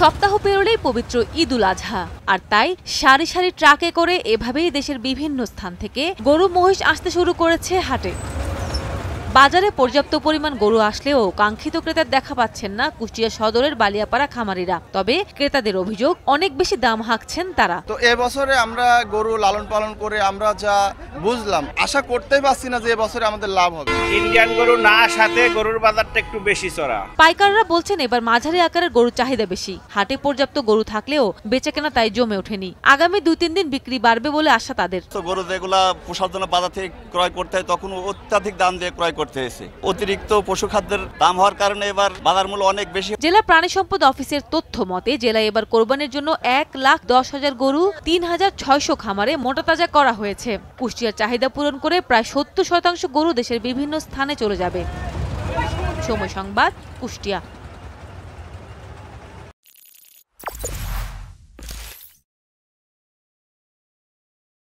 সপ্তাহ পেরোলেই পবিত্র ঈদুল আজহা আর তাই সারি সারি ট্রাকে করে এভাবেই দেশের বিভিন্ন স্থান থেকে গরু মহিষ আসতে শুরু করেছে হাটে বাজারে পর্যাপ্ত পরিমাণ গরু আসলেও কাঙ্ক্ষিত ক্রেতার দেখা পাচ্ছেন না কুষ্টিয়া সদরের বালিয়াপাড়া খামারিরা তবে ক্রেতাদের অভিযোগ অনেক বেশি দাম হাঁকছেন তারা তো এবছরে আমরা গরু লালন পালন করে আমরা যা বুঝলাম আশা করতেই পারছি না যে এবছরে আমাদের লাভ হবে ইন্ডিয়ান গরু না সাথে গরুর বাজারটা একটু বেশি চড়া পাইকাররা বলছেন এবার মাঝারি আকারের গরু চাহিদা বেশি হাটে পর্যাপ্ত গরু থাকলেও বেচাকেনা তাই জমে ওঠেনি আগামী দুই তিন দিন বিক্রি বাড়বে বলে আশা তাদের তো গরু যেগুলা পোষার জন্য বাজার থেকে ক্রয় করতে হয় তখন অত্যাধিক দাম দিয়ে ক্রয় করতে করতে হয়েছে অতিরিক্ত পশু খাদ্যের দাম হওয়ার কারণে এবার বাজার মূল্য অনেক বেশি জেলা প্রাণী সম্পদ অফিসের তথ্য মতে জেলায় এবার কোরবানির জন্য এক লাখ দশ হাজার গরু তিন হাজার ছয়শো খামারে মোটা তাজা করা হয়েছে কুষ্টিয়ার চাহিদা পূরণ করে প্রায় সত্তর শতাংশ গরু দেশের বিভিন্ন স্থানে চলে যাবে সময় সংবাদ কুষ্টিয়া